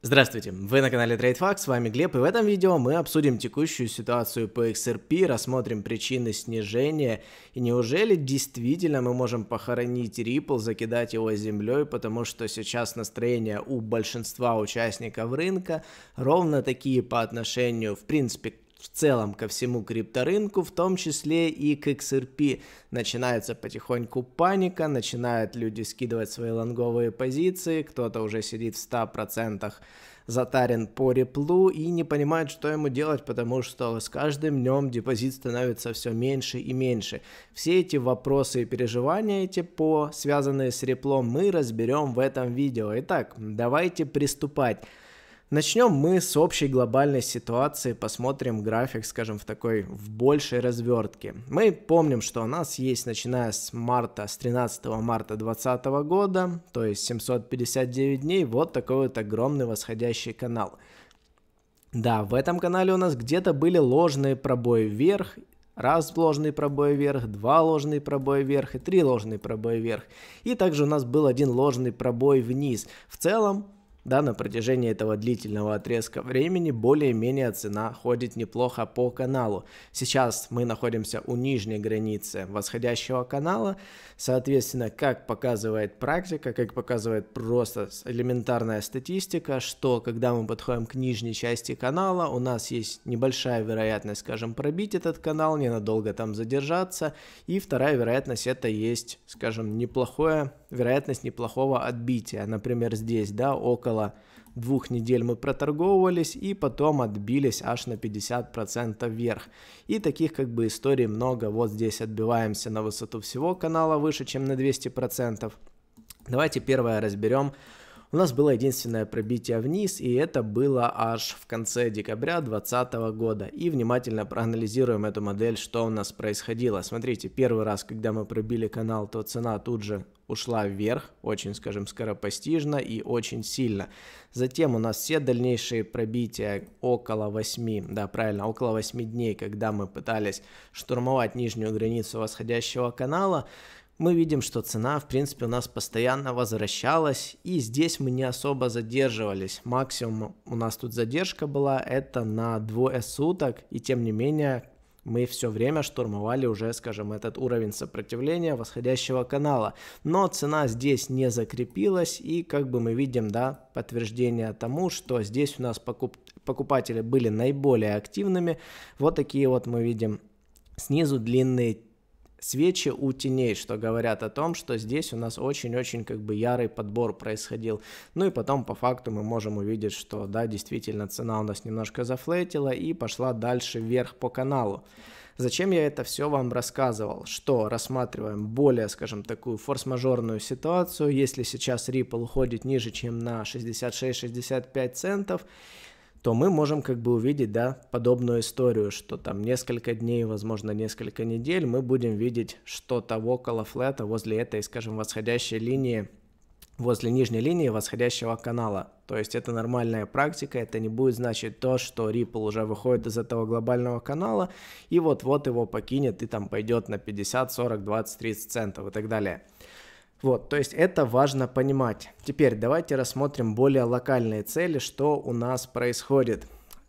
Здравствуйте, вы на канале TradeFact, с вами Глеб, и в этом видео мы обсудим текущую ситуацию по XRP, рассмотрим причины снижения, и неужели действительно мы можем похоронить Ripple, закидать его землей, потому что сейчас настроение у большинства участников рынка ровно такие по отношению, в принципе, в целом ко всему крипторынку, в том числе и к XRP. Начинается потихоньку паника, начинают люди скидывать свои лонговые позиции, кто-то уже сидит в 100% затарен по реплу и не понимает, что ему делать, потому что с каждым днем депозит становится все меньше и меньше. Все эти вопросы и переживания эти по связанные с реплом мы разберем в этом видео. Итак, давайте приступать. Начнем мы с общей глобальной ситуации, посмотрим график, скажем, в такой, в большей развертке. Мы помним, что у нас есть, начиная с марта, с 13 марта 2020 года, то есть 759 дней, вот такой вот огромный восходящий канал. Да, в этом канале у нас где-то были ложные пробои вверх, раз ложный пробой вверх, два ложные пробоя вверх и три ложные пробоя вверх. И также у нас был один ложный пробой вниз. В целом, да, на протяжении этого длительного отрезка времени более-менее цена ходит неплохо по каналу. Сейчас мы находимся у нижней границы восходящего канала. Соответственно, как показывает практика, как показывает просто элементарная статистика, что когда мы подходим к нижней части канала, у нас есть небольшая вероятность, скажем, пробить этот канал, ненадолго там задержаться. И вторая вероятность это есть, скажем, неплохое вероятность неплохого отбития. Например, здесь, да, около двух недель мы проторговывались и потом отбились аж на 50% вверх. И таких как бы историй много. Вот здесь отбиваемся на высоту всего канала выше, чем на 200%. Давайте первое разберем у нас было единственное пробитие вниз, и это было аж в конце декабря 2020 года. И внимательно проанализируем эту модель, что у нас происходило. Смотрите, первый раз, когда мы пробили канал, то цена тут же ушла вверх, очень, скажем, скоропостижно и очень сильно. Затем у нас все дальнейшие пробития около 8, да, правильно, около 8 дней, когда мы пытались штурмовать нижнюю границу восходящего канала, мы видим, что цена, в принципе, у нас постоянно возвращалась, и здесь мы не особо задерживались. Максимум у нас тут задержка была, это на двое суток, и тем не менее мы все время штурмовали уже, скажем, этот уровень сопротивления восходящего канала. Но цена здесь не закрепилась, и как бы мы видим, да, подтверждение тому, что здесь у нас покуп... покупатели были наиболее активными. Вот такие вот мы видим снизу длинные свечи у теней, что говорят о том, что здесь у нас очень-очень как бы ярый подбор происходил. Ну и потом по факту мы можем увидеть, что да, действительно цена у нас немножко зафлетила и пошла дальше вверх по каналу. Зачем я это все вам рассказывал? Что рассматриваем более, скажем, такую форс-мажорную ситуацию, если сейчас Ripple уходит ниже, чем на 66-65 центов, то мы можем как бы увидеть, да, подобную историю, что там несколько дней, возможно, несколько недель мы будем видеть что-то около флета, возле этой, скажем, восходящей линии, возле нижней линии восходящего канала. То есть это нормальная практика, это не будет значить то, что Ripple уже выходит из этого глобального канала и вот-вот его покинет и там пойдет на 50, 40, 20, 30 центов и так далее. Вот, то есть это важно понимать. Теперь давайте рассмотрим более локальные цели, что у нас происходит.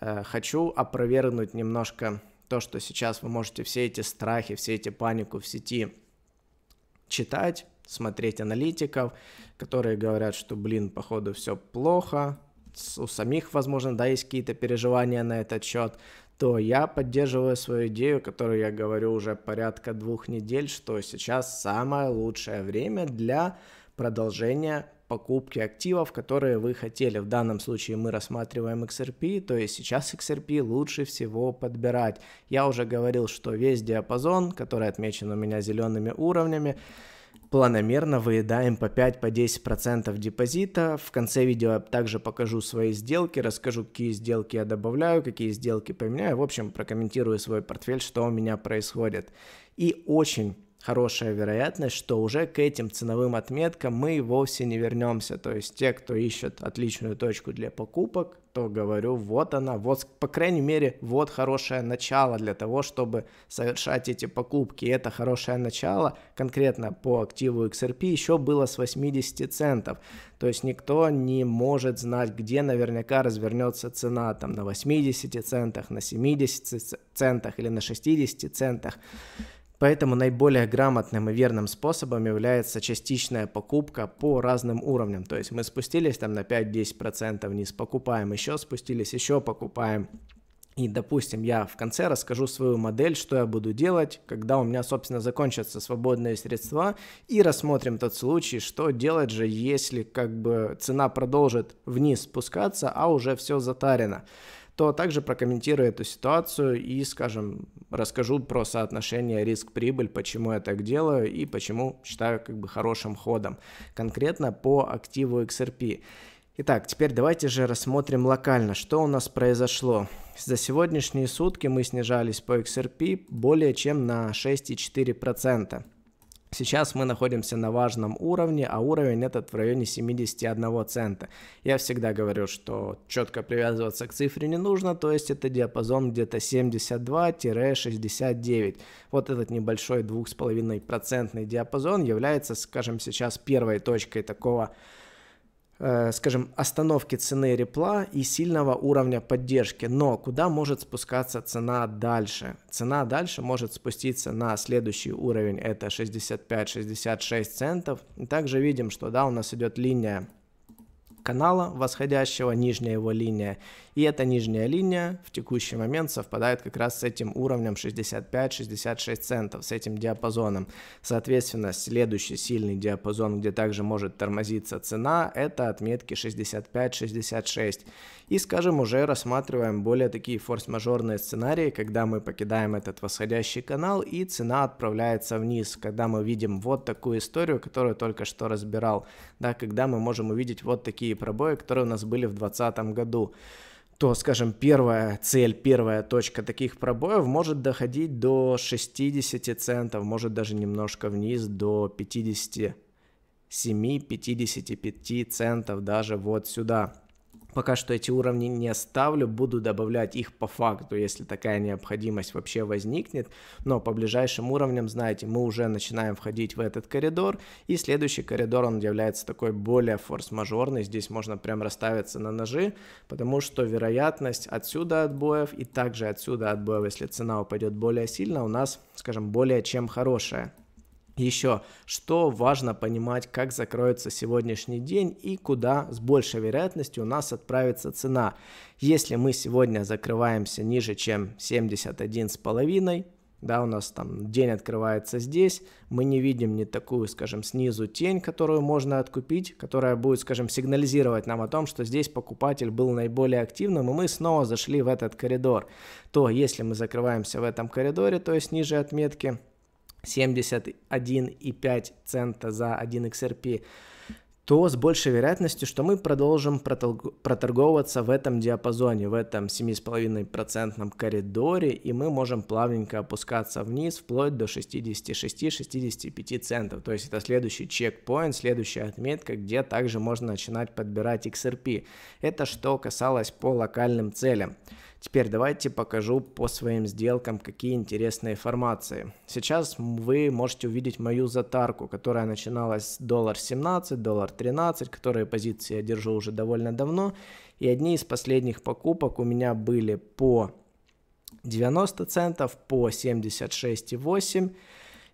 Э, хочу опровергнуть немножко то, что сейчас вы можете все эти страхи, все эти панику в сети читать, смотреть аналитиков, которые говорят, что, блин, походу все плохо, у самих, возможно, да, есть какие-то переживания на этот счет то я поддерживаю свою идею, которую я говорю уже порядка двух недель, что сейчас самое лучшее время для продолжения покупки активов, которые вы хотели. В данном случае мы рассматриваем XRP, то есть сейчас XRP лучше всего подбирать. Я уже говорил, что весь диапазон, который отмечен у меня зелеными уровнями, планомерно выедаем по 5-10% по 10% депозита. В конце видео я также покажу свои сделки, расскажу, какие сделки я добавляю, какие сделки поменяю. В общем, прокомментирую свой портфель, что у меня происходит. И очень хорошая вероятность, что уже к этим ценовым отметкам мы вовсе не вернемся. То есть те, кто ищет отличную точку для покупок, то говорю, вот она, вот, по крайней мере, вот хорошее начало для того, чтобы совершать эти покупки. И это хорошее начало, конкретно по активу XRP, еще было с 80 центов. То есть никто не может знать, где наверняка развернется цена, там на 80 центах, на 70 центах или на 60 центах. Поэтому наиболее грамотным и верным способом является частичная покупка по разным уровням. То есть мы спустились там на 5-10% вниз, покупаем, еще спустились, еще покупаем. И, допустим, я в конце расскажу свою модель, что я буду делать, когда у меня, собственно, закончатся свободные средства, и рассмотрим тот случай, что делать же, если как бы цена продолжит вниз спускаться, а уже все затарено то также прокомментирую эту ситуацию и, скажем, расскажу про соотношение риск-прибыль, почему я так делаю и почему считаю как бы хорошим ходом, конкретно по активу XRP. Итак, теперь давайте же рассмотрим локально, что у нас произошло. За сегодняшние сутки мы снижались по XRP более чем на 6,4%. Сейчас мы находимся на важном уровне, а уровень этот в районе 71 цента. Я всегда говорю, что четко привязываться к цифре не нужно, то есть это диапазон где-то 72-69. Вот этот небольшой 2,5% диапазон является, скажем, сейчас первой точкой такого Э, скажем, остановки цены репла и сильного уровня поддержки. Но куда может спускаться цена дальше? Цена дальше может спуститься на следующий уровень, это 65-66 центов. И также видим, что да, у нас идет линия канала восходящего, нижняя его линия, и эта нижняя линия в текущий момент совпадает как раз с этим уровнем 65-66 центов, с этим диапазоном. Соответственно, следующий сильный диапазон, где также может тормозиться цена, это отметки 65-66. И, скажем, уже рассматриваем более такие форс-мажорные сценарии, когда мы покидаем этот восходящий канал и цена отправляется вниз, когда мы видим вот такую историю, которую только что разбирал, да, когда мы можем увидеть вот такие пробои, которые у нас были в 2020 году то, скажем, первая цель, первая точка таких пробоев может доходить до 60 центов, может даже немножко вниз, до 57-55 центов даже вот сюда. Пока что эти уровни не ставлю, буду добавлять их по факту, если такая необходимость вообще возникнет. Но по ближайшим уровням, знаете, мы уже начинаем входить в этот коридор. И следующий коридор, он является такой более форс-мажорный. Здесь можно прям расставиться на ножи, потому что вероятность отсюда отбоев и также отсюда отбоев, если цена упадет более сильно, у нас, скажем, более чем хорошая. Еще, что важно понимать, как закроется сегодняшний день и куда с большей вероятностью у нас отправится цена. Если мы сегодня закрываемся ниже, чем 71,5, да, у нас там день открывается здесь, мы не видим ни такую, скажем, снизу тень, которую можно откупить, которая будет, скажем, сигнализировать нам о том, что здесь покупатель был наиболее активным, и мы снова зашли в этот коридор, то если мы закрываемся в этом коридоре, то есть ниже отметки, 71,5 цента за 1 XRP, то с большей вероятностью, что мы продолжим проторговаться в этом диапазоне, в этом 7,5% коридоре, и мы можем плавненько опускаться вниз вплоть до 66-65 центов. То есть это следующий чекпоинт, следующая отметка, где также можно начинать подбирать XRP. Это что касалось по локальным целям. Теперь давайте покажу по своим сделкам, какие интересные формации. Сейчас вы можете увидеть мою затарку, которая начиналась доллар 17, доллар 13, которые позиции я держу уже довольно давно. И одни из последних покупок у меня были по 90 центов, по 76,8.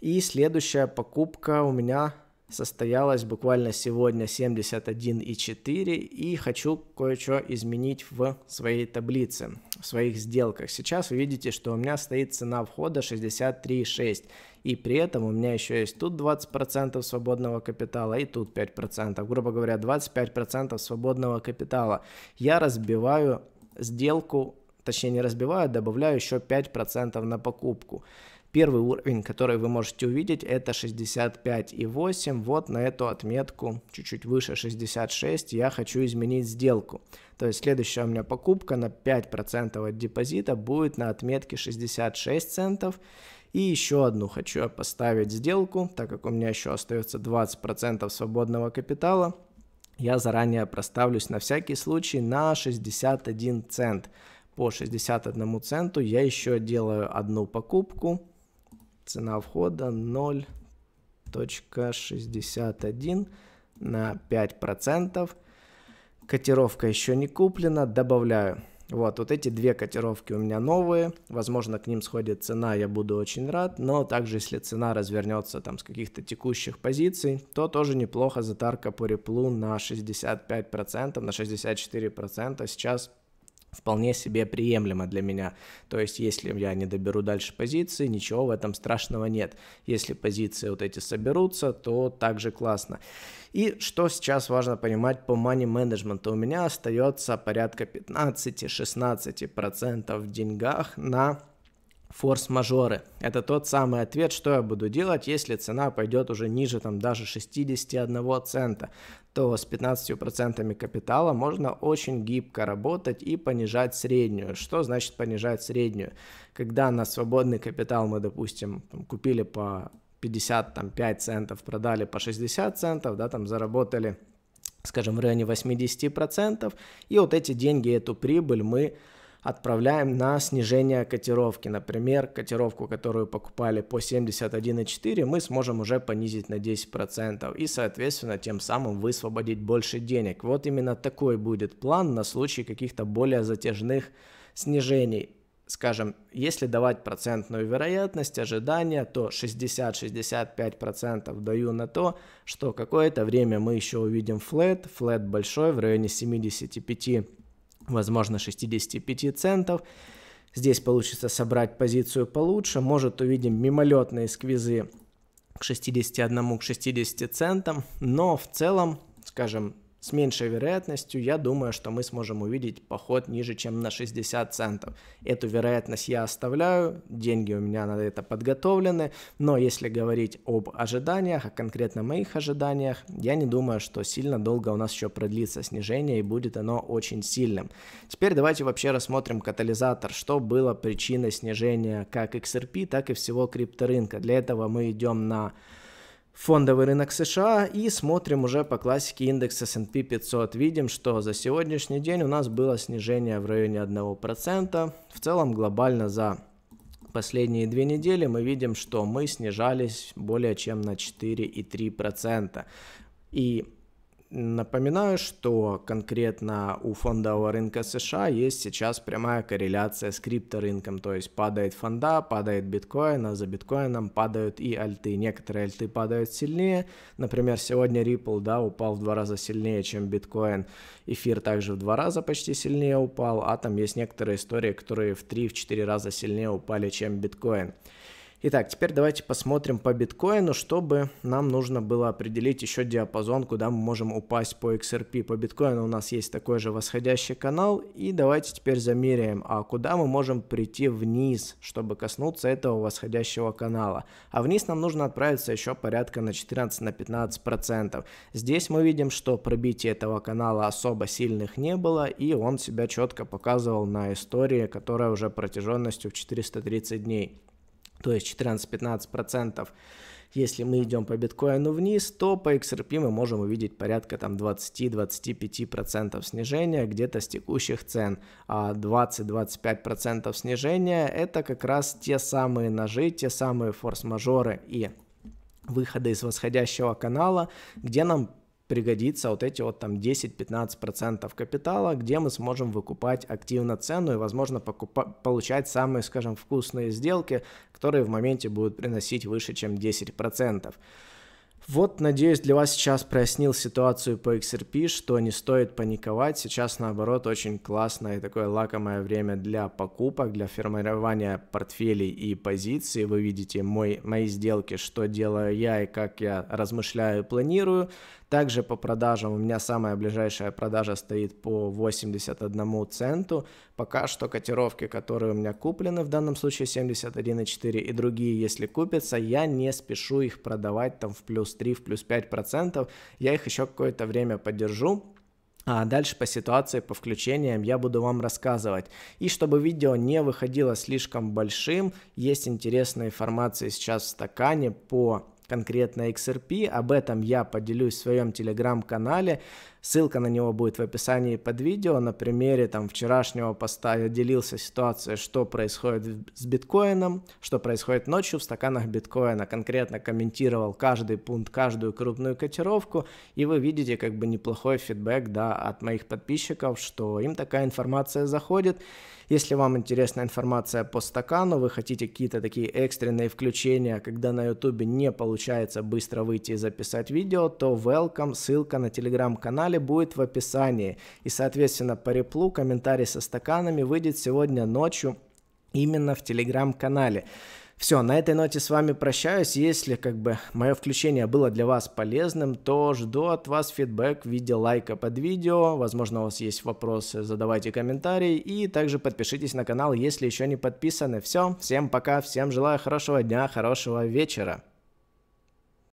И следующая покупка у меня состоялось буквально сегодня 71,4 и хочу кое-что изменить в своей таблице, в своих сделках. Сейчас вы видите, что у меня стоит цена входа 63,6 и при этом у меня еще есть тут 20% свободного капитала и тут 5%, грубо говоря 25% свободного капитала. Я разбиваю сделку, точнее не разбиваю, а добавляю еще 5% на покупку. Первый уровень, который вы можете увидеть, это 65,8. Вот на эту отметку, чуть-чуть выше 66, я хочу изменить сделку. То есть следующая у меня покупка на 5% от депозита будет на отметке 66 центов. И еще одну хочу поставить сделку, так как у меня еще остается 20% свободного капитала. Я заранее проставлюсь на всякий случай на 61 цент. По 61 центу я еще делаю одну покупку Цена входа 0.61 на 5%. Котировка еще не куплена, добавляю. Вот, вот эти две котировки у меня новые. Возможно, к ним сходит цена, я буду очень рад. Но также, если цена развернется там с каких-то текущих позиций, то тоже неплохо затарка по реплу на 65%, на 64%. Сейчас вполне себе приемлемо для меня. То есть, если я не доберу дальше позиции, ничего в этом страшного нет. Если позиции вот эти соберутся, то также классно. И что сейчас важно понимать по money management? У меня остается порядка 15-16% в деньгах на форс-мажоры. Это тот самый ответ, что я буду делать, если цена пойдет уже ниже там даже 61 цента то с 15% капитала можно очень гибко работать и понижать среднюю. Что значит понижать среднюю? Когда на свободный капитал мы, допустим, купили по 55 центов, продали по 60 центов, да, там заработали, скажем, в районе 80%, и вот эти деньги, эту прибыль мы отправляем на снижение котировки. Например, котировку, которую покупали по 71,4, мы сможем уже понизить на 10% и, соответственно, тем самым высвободить больше денег. Вот именно такой будет план на случай каких-то более затяжных снижений. Скажем, если давать процентную вероятность ожидания, то 60-65% даю на то, что какое-то время мы еще увидим флет, флет большой в районе 75 возможно 65 центов. Здесь получится собрать позицию получше. Может увидим мимолетные сквизы к 61, к 60 центам. Но в целом, скажем, с меньшей вероятностью я думаю, что мы сможем увидеть поход ниже, чем на 60 центов. Эту вероятность я оставляю, деньги у меня на это подготовлены, но если говорить об ожиданиях, о конкретно моих ожиданиях, я не думаю, что сильно долго у нас еще продлится снижение и будет оно очень сильным. Теперь давайте вообще рассмотрим катализатор, что было причиной снижения как XRP, так и всего крипторынка. Для этого мы идем на фондовый рынок США и смотрим уже по классике индекс S&P 500. Видим, что за сегодняшний день у нас было снижение в районе 1%. В целом глобально за последние две недели мы видим, что мы снижались более чем на 4,3%. И Напоминаю, что конкретно у фондового рынка США есть сейчас прямая корреляция с крипторынком, то есть падает фонда, падает биткоин, а за биткоином падают и альты. Некоторые альты падают сильнее, например, сегодня Ripple да, упал в два раза сильнее, чем биткоин, эфир также в два раза почти сильнее упал, а там есть некоторые истории, которые в три, 3-4 раза сильнее упали, чем биткоин. Итак, теперь давайте посмотрим по биткоину, чтобы нам нужно было определить еще диапазон, куда мы можем упасть по XRP. По биткоину у нас есть такой же восходящий канал, и давайте теперь замеряем, а куда мы можем прийти вниз, чтобы коснуться этого восходящего канала. А вниз нам нужно отправиться еще порядка на 14-15%. Здесь мы видим, что пробитие этого канала особо сильных не было, и он себя четко показывал на истории, которая уже протяженностью в 430 дней то есть 14-15%. Если мы идем по биткоину вниз, то по XRP мы можем увидеть порядка там 20-25% снижения где-то с текущих цен. А 20-25% снижения это как раз те самые ножи, те самые форс-мажоры и выхода из восходящего канала, где нам пригодится вот эти вот там 10-15% капитала, где мы сможем выкупать активно цену и, возможно, покупа- получать самые, скажем, вкусные сделки, которые в моменте будут приносить выше, чем 10%. Вот, надеюсь, для вас сейчас прояснил ситуацию по XRP, что не стоит паниковать. Сейчас, наоборот, очень классное и такое лакомое время для покупок, для формирования портфелей и позиций. Вы видите мой, мои сделки, что делаю я и как я размышляю и планирую. Также по продажам у меня самая ближайшая продажа стоит по 81 центу. Пока что котировки, которые у меня куплены, в данном случае 71,4 и другие, если купятся, я не спешу их продавать там в плюс 3, в плюс 5 процентов. Я их еще какое-то время подержу, а дальше по ситуации, по включениям я буду вам рассказывать. И чтобы видео не выходило слишком большим, есть интересная информация сейчас в стакане по конкретно XRP. Об этом я поделюсь в своем телеграм-канале. Ссылка на него будет в описании под видео. На примере там вчерашнего поста я делился ситуацией, что происходит с биткоином, что происходит ночью в стаканах биткоина. Конкретно комментировал каждый пункт, каждую крупную котировку. И вы видите как бы неплохой фидбэк да, от моих подписчиков, что им такая информация заходит. Если вам интересна информация по стакану, вы хотите какие-то такие экстренные включения, когда на YouTube не получается быстро выйти и записать видео, то welcome, ссылка на телеграм-канале будет в описании. И, соответственно, по реплу комментарий со стаканами выйдет сегодня ночью именно в телеграм-канале. Все, на этой ноте с вами прощаюсь. Если как бы мое включение было для вас полезным, то жду от вас фидбэк в виде лайка под видео. Возможно, у вас есть вопросы, задавайте комментарии. И также подпишитесь на канал, если еще не подписаны. Все, всем пока, всем желаю хорошего дня, хорошего вечера.